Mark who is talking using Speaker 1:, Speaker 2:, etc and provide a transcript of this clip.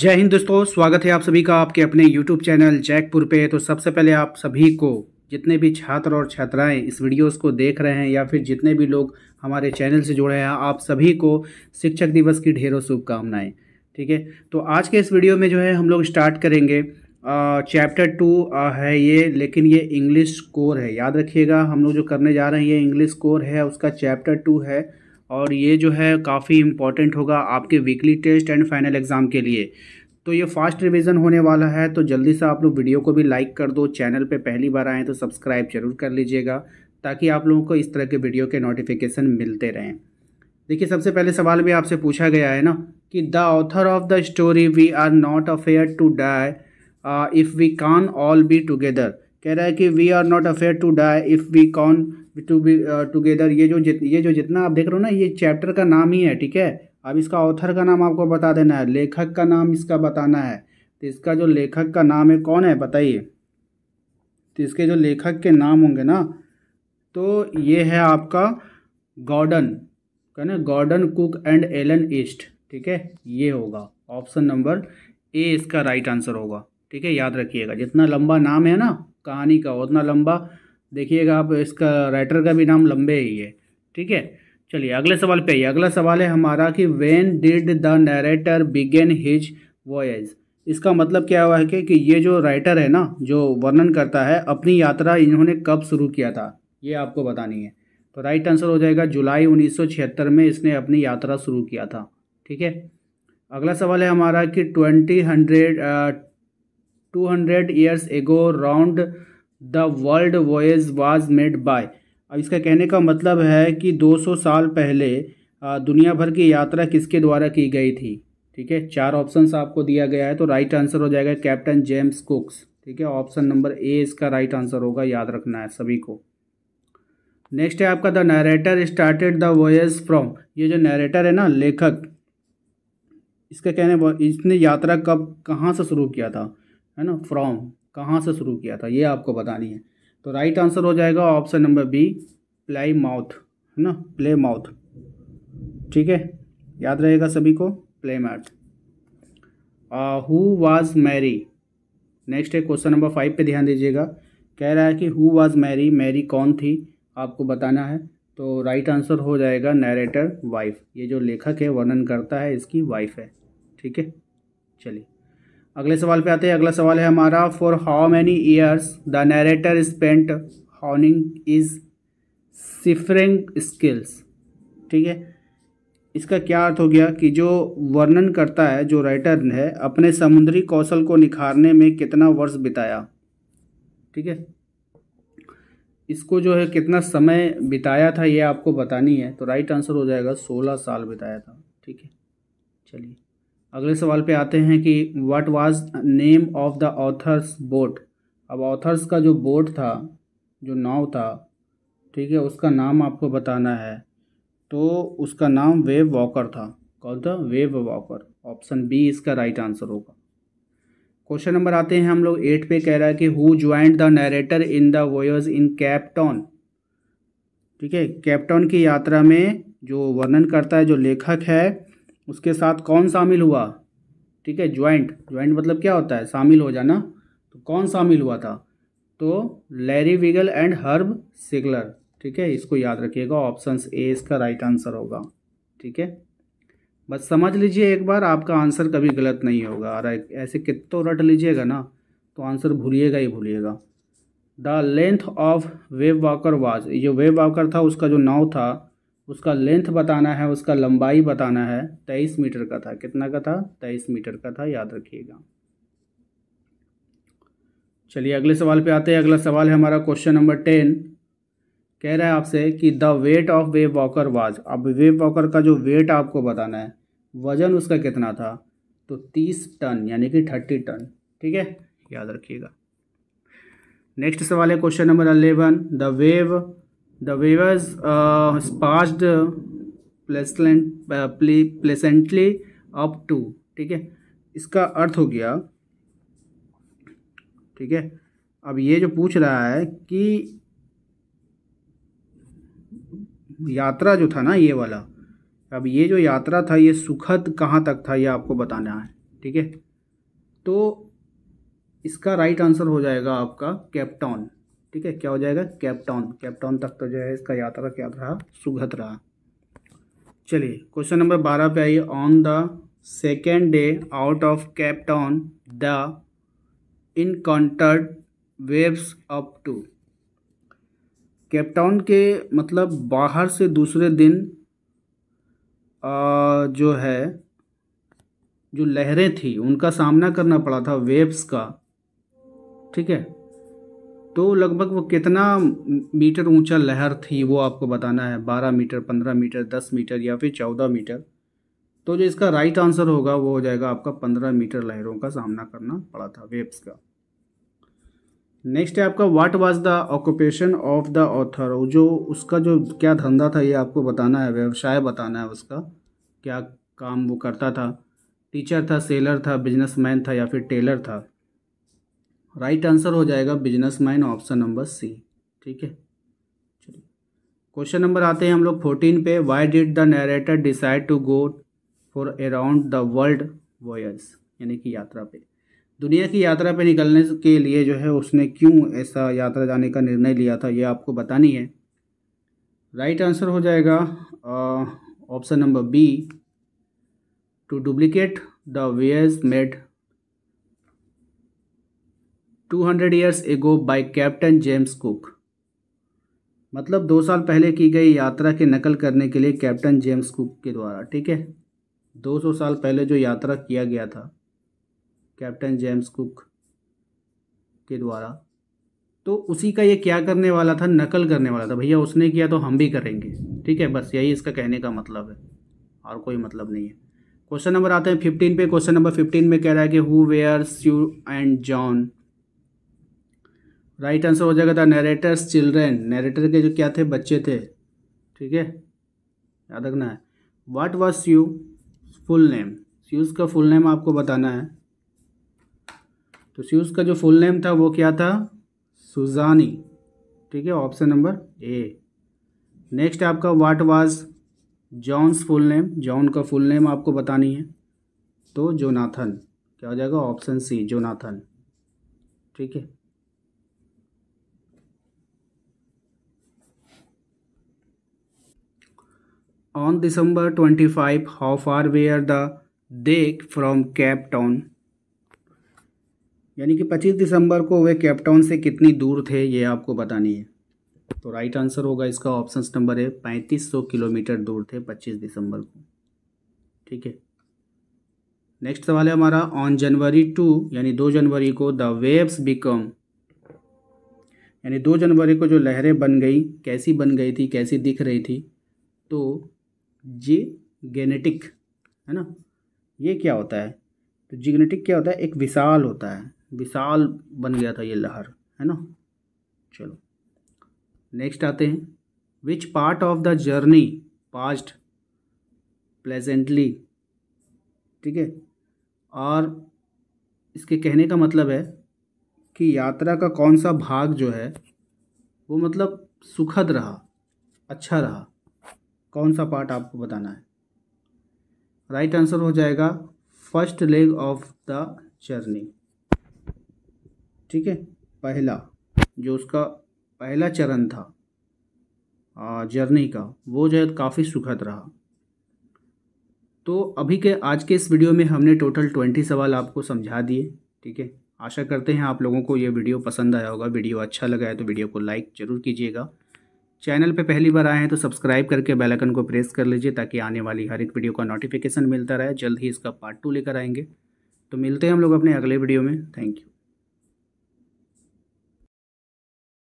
Speaker 1: जय हिंद दोस्तों स्वागत है आप सभी का आपके अपने YouTube चैनल जैकपुर पे तो सबसे पहले आप सभी को जितने भी छात्र और छात्राएं इस वीडियोस को देख रहे हैं या फिर जितने भी लोग हमारे चैनल से जुड़े हैं आप सभी को शिक्षक दिवस की ढेरों शुभकामनाएं ठीक है तो आज के इस वीडियो में जो है हम लोग स्टार्ट करेंगे चैप्टर टू है ये लेकिन ये इंग्लिश कोर है याद रखिएगा हम लोग जो करने जा रहे हैं ये इंग्लिश कोर है उसका चैप्टर टू है और ये जो है काफ़ी इम्पॉर्टेंट होगा आपके weekly test and final exam के लिए तो ये फास्ट रिवीजन होने वाला है तो जल्दी से आप लोग वीडियो को भी लाइक कर दो चैनल पे पहली बार आएँ तो सब्सक्राइब जरूर कर लीजिएगा ताकि आप लोगों को इस तरह के वीडियो के नोटिफिकेशन मिलते रहें देखिए सबसे पहले सवाल भी आपसे पूछा गया है ना कि the author of the story we are not afraid to die if we can all be together कह रहा है कि we are not afraid to die if we can to be together ये जो जित ये जो जितना आप देख रहे हो ना ये चैप्टर का नाम ही है ठीक है अब इसका ऑथर का नाम आपको बता देना है लेखक का नाम इसका बताना है तो इसका जो लेखक का नाम है कौन है बताइए तो इसके जो लेखक के नाम होंगे ना तो ये है आपका गॉर्डन कहना Gordon Cook and Alan East ठीक है ये होगा ऑप्शन नंबर ए इसका राइट आंसर होगा ठीक है याद रखिएगा जितना लंबा नाम है ना कहानी का उतना लंबा देखिएगा आप इसका राइटर का भी नाम लंबे ही है ठीक है चलिए अगले सवाल पे आइए अगला सवाल है हमारा कि when did the narrator begin his voyage इसका मतलब क्या हुआ है कि, कि ये जो राइटर है ना जो वर्णन करता है अपनी यात्रा इन्होंने कब शुरू किया था ये आपको बतानी है तो राइट आंसर हो जाएगा जुलाई छिहत्तर में इसने अपनी यात्रा शुरू किया था ठीक है अगला सवाल है हमारा कि twenty hundred two hundred years ago round the world voyage was made by अब इसका कहने का मतलब है कि 200 साल पहले दुनिया भर की यात्रा किसके द्वारा की गई थी ठीक है चार ऑप्शंस आपको दिया गया है तो राइट आंसर हो जाएगा कैप्टन जेम्स कुक्स ठीक है ऑप्शन नंबर ए इसका राइट आंसर होगा याद रखना है सभी को नेक्स्ट है आपका the narrator started the voyage from ये जो नरेटर है ना लेखक इसका कहने इसने यात्रा कब कहाँ से शुरू किया था है ना फ्रॉम कहाँ से शुरू किया था ये आपको बतानी है तो राइट आंसर हो जाएगा option number B Plymouth है ना प्ले माउथ ठीक है याद रहेगा सभी को Plymouth who was married next है क्वेश्चन नंबर फाइव पे ध्यान दीजिएगा कह रहा है कि हु वाज मैरी मैरी कौन थी आपको बताना है तो राइट आंसर हो जाएगा नरेटर वाइफ ये जो लेखक है वर्णन करता है इसकी वाइफ है ठीक है चलिए अगले सवाल पे आते हैं अगला सवाल है हमारा for how many years the narrator spent honing his ciphering skills ठीक है इसका क्या अर्थ हो गया कि जो वर्णन करता है जो राइटर है अपने समुद्री कौशल को निखारने में कितना वर्ष बिताया ठीक है इसको जो है कितना समय बिताया था ये आपको बतानी है तो राइट आंसर हो जाएगा सोलह साल बिताया था ठीक है चलिए अगले सवाल पे आते हैं कि what was name of the author's boat अब ऑथर्स का जो बोट था जो नाव था ठीक है उसका नाम आपको बताना है तो उसका नाम वेव वॉकर था कौन था वेव वॉकर ऑप्शन बी इसका राइट आंसर होगा क्वेश्चन नंबर आते हैं हम लोग एट पे कह रहा है कि who joined the narrator in the voyage in Cape Town ठीक है कैपटॉन की यात्रा में जो वर्णन करता है जो लेखक है उसके साथ कौन शामिल हुआ ठीक है ज्वाइंट ज्वाइंट मतलब क्या होता है शामिल हो जाना तो कौन शामिल हुआ था तो Larry Wiggle and Herb Sigler ठीक है इसको याद रखिएगा ऑप्शन ए इसका राइट आंसर होगा ठीक है बस समझ लीजिए एक बार आपका आंसर कभी गलत नहीं होगा और ऐसे कितों रट लीजिएगा ना तो आंसर भूलिएगा ही भूलिएगा the length of Wave Walker was जो वेब वॉकर था उसका जो नाव था उसका लेंथ बताना है उसका लंबाई बताना है तेईस मीटर का था कितना का था तेईस मीटर का था याद रखिएगा चलिए अगले सवाल पे आते हैं अगला सवाल है हमारा क्वेश्चन नंबर टेन कह रहा है आपसे कि the weight of Wave Walker was अब वेव वॉकर का जो वेट आपको बताना है वजन उसका कितना था तो तीस टन यानी कि थर्टी टन ठीक है याद रखिएगा नेक्स्ट सवाल है question number eleven the wave the weavers uh, passed pleasantly up to up to ठीक है इसका अर्थ हो गया ठीक है अब ये जो पूछ रहा है कि यात्रा जो था ना ये वाला अब ये जो यात्रा था ये सुखद कहाँ तक था ये आपको बताना है ठीक है तो इसका राइट आंसर हो जाएगा आपका कैप्टॉन ठीक है क्या हो जाएगा कैपटाउन कैपटाउन तक तो जो है इसका यात्रा क्या रहा सुगत रहा चलिए क्वेश्चन नंबर बारह पे आइए on the second day out of Cape Town the encountered waves up to Cape Town के मतलब बाहर से दूसरे दिन आ, जो है जो लहरें थी उनका सामना करना पड़ा था वेव्स का ठीक है तो लगभग वो कितना मीटर ऊंचा लहर थी वो आपको बताना है बारह मीटर पंद्रह मीटर दस मीटर या फिर चौदह मीटर तो जो इसका राइट आंसर होगा वो हो जाएगा आपका पंद्रह मीटर लहरों का सामना करना पड़ा था वेब्स का नेक्स्ट है आपका what was the occupation of the author जो उसका जो क्या धंधा था ये आपको बताना है व्यवसाय बताना है उसका क्या काम वो करता था टीचर था सेलर था बिजनेसमैन था या फिर टेलर था राइट आंसर हो जाएगा businessman option number C ठीक है चलिए क्वेश्चन नंबर आते हैं हम लोग फोर्टीन पे why did the narrator decide to go for around the world voyage यानी कि यात्रा पे दुनिया की यात्रा पे निकलने के लिए जो है उसने क्यों ऐसा यात्रा जाने का निर्णय लिया था ये आपको बतानी है राइट आंसर हो जाएगा option number B to duplicate the voyage made 200 ago by Captain James Cook मतलब दो साल पहले की गई यात्रा की नकल करने के लिए कैप्टन जेम्स कुक के द्वारा ठीक है 200 साल पहले जो यात्रा किया गया था कैप्टन जेम्स कुक के द्वारा तो उसी का ये क्या करने वाला था नकल करने वाला था भैया उसने किया तो हम भी करेंगे ठीक है बस यही इसका कहने का मतलब है और कोई मतलब नहीं है क्वेश्चन नंबर आते हैं फिफ्टीन पे क्वेश्चन नंबर फिफ्टीन में कह रहा है कि who were Sue and John right answer हो जाएगा द नरेटर्स चिल्ड्रेन नरेटर के जो क्या थे बच्चे थे ठीक है याद रखना है what was Sue full name Sue's का फुल नेम आपको बताना है तो स्यूज का जो फुल नेम था वो क्या था सुजानी ठीक है ऑप्शन नंबर ए नेक्स्ट आपका what was John's full name John का फुल नेम आपको बतानी है तो जोनाथन क्या हो जाएगा ऑप्शन सी जोनाथन ठीक है On December 25, how far were the Dek from Cape Town? यानी कि 25 दिसंबर को वे कैप टाउन से कितनी दूर थे ये आपको बतानी है तो राइट आंसर होगा इसका ऑप्शन नंबर है 3500 किलोमीटर दूर थे 25 दिसंबर को ठीक है नेक्स्ट सवाल है हमारा ऑन जनवरी टू यानी दो जनवरी को द वेव्स बिकम यानी दो जनवरी को जो लहरें बन गई कैसी बन गई थी कैसी दिख रही थी तो जी गेनेटिक है ना ये क्या होता है तो जिग्नेटिक क्या होता है एक विशाल होता है विशाल बन गया था ये लहर है ना चलो नेक्स्ट आते हैं which part of the journey passed pleasantly ठीक है और इसके कहने का मतलब है कि यात्रा का कौन सा भाग जो है वो मतलब सुखद रहा अच्छा रहा कौन सा पार्ट आपको बताना है राइट right आंसर हो जाएगा first leg of the journey ठीक है पहला जो उसका पहला चरण था जर्नी का वो जो है काफ़ी सुखद रहा तो अभी के आज के इस वीडियो में हमने टोटल ट्वेंटी सवाल आपको समझा दिए ठीक है आशा करते हैं आप लोगों को ये वीडियो पसंद आया होगा वीडियो अच्छा लगा है तो वीडियो को लाइक ज़रूर कीजिएगा चैनल पे पहली बार आए हैं तो सब्सक्राइब करके बेल आइकन को प्रेस कर लीजिए ताकि आने वाली हर एक वीडियो का नोटिफिकेशन मिलता रहे जल्द ही इसका पार्ट टू लेकर आएंगे तो मिलते हैं हम लोग अपने अगले वीडियो में थैंक यू